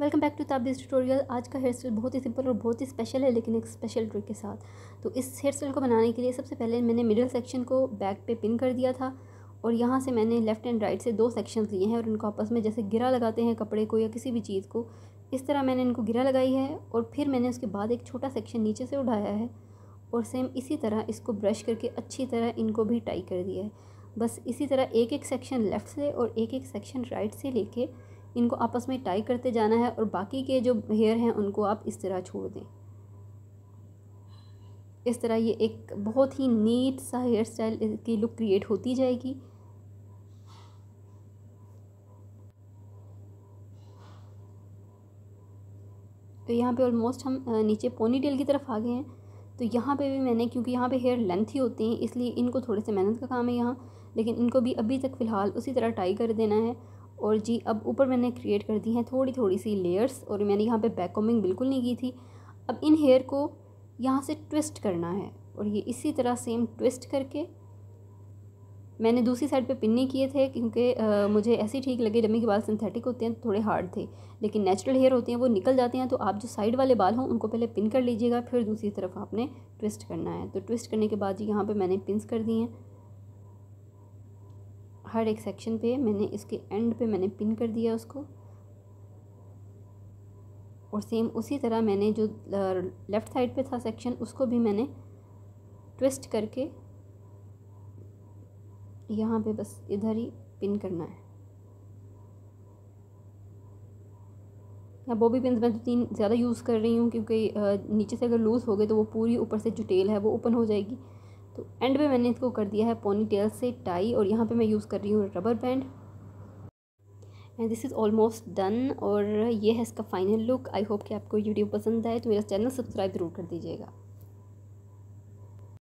welcome back to ताबीज tutorial आज का हेयर स्टाइल बहुत ही सिंपल और बहुत ही स्पेशल है लेकिन एक स्पेशल ट्रिक के साथ तो इस हेयर स्टाइल को बनाने के लिए सबसे पहले मैंने मिडिल सेक्शन को बैक पे पिन कर दिया था और यहाँ से मैंने लेफ़्ट एंड राइट से दो सेक्शन लिए हैं और इनको आपस में जैसे गिरा लगाते हैं कपड़े को या किसी भी चीज़ को इस तरह मैंने इनको गिरा लगाई है और फिर मैंने उसके बाद एक छोटा सेक्शन नीचे से उठाया है और सेम इसी तरह इसको ब्रश करके अच्छी तरह इनको भी टाई कर दिया है बस इसी तरह एक एक सेक्शन लेफ़्ट से और एक एक सेक्शन राइट से लेके इनको आपस में टाई करते जाना है और बाकी के जो हेयर हैं उनको आप इस तरह छोड़ दें इस तरह ये एक बहुत ही नीट सा हेयर स्टाइल की लुक क्रिएट होती जाएगी तो यहाँ पे ऑलमोस्ट हम नीचे पोनी टेल की तरफ आ गए हैं तो यहाँ पे भी मैंने क्योंकि यहाँ पे हेयर लेंथ ही होते हैं इसलिए इनको थोड़े से मेहनत का काम है यहाँ लेकिन इनको भी अभी तक फ़िलहाल उसी तरह टाई कर देना है और जी अब ऊपर मैंने क्रिएट कर दी हैं थोड़ी थोड़ी सी लेयर्स और मैंने यहाँ पे बैक कॉम्बिंग बिल्कुल नहीं की थी अब इन हेयर को यहाँ से ट्विस्ट करना है और ये इसी तरह सेम ट्विस्ट करके मैंने दूसरी साइड पे पिन नहीं किए थे क्योंकि मुझे ऐसे ही ठीक लगे डमी के बाल सिंथेटिक होते हैं थोड़े हार्ड थे लेकिन नेचुरल हेयर होते हैं वो निकल जाते हैं तो आप जो साइड वाले बाल हों उनको पहले पिन कर लीजिएगा फिर दूसरी तरफ आपने ट्विस्ट करना है तो ट्विस्ट करने के बाद जी यहाँ पर मैंने पिन कर दिए हैं हर एक सेक्शन पे मैंने इसके एंड पे मैंने पिन कर दिया उसको और सेम उसी तरह मैंने जो लेफ़्ट साइड पे था सेक्शन उसको भी मैंने ट्विस्ट करके यहाँ पे बस इधर ही पिन करना है या बॉबी पिन मैं तो तीन ज़्यादा यूज़ कर रही हूँ क्योंकि नीचे से अगर लूज़ हो गए तो वो पूरी ऊपर से जो टेल है वो ओपन हो जाएगी तो एंड में मैंने इसको कर दिया है पोनी टेल से टाई और यहाँ पे मैं यूज़ कर रही हूँ rubber band and this is almost done और ये है इसका फाइनल लुक आई होप कि आपको वीडियो पसंद आए तो मेरा चैनल सब्सक्राइब ज़रूर कर दीजिएगा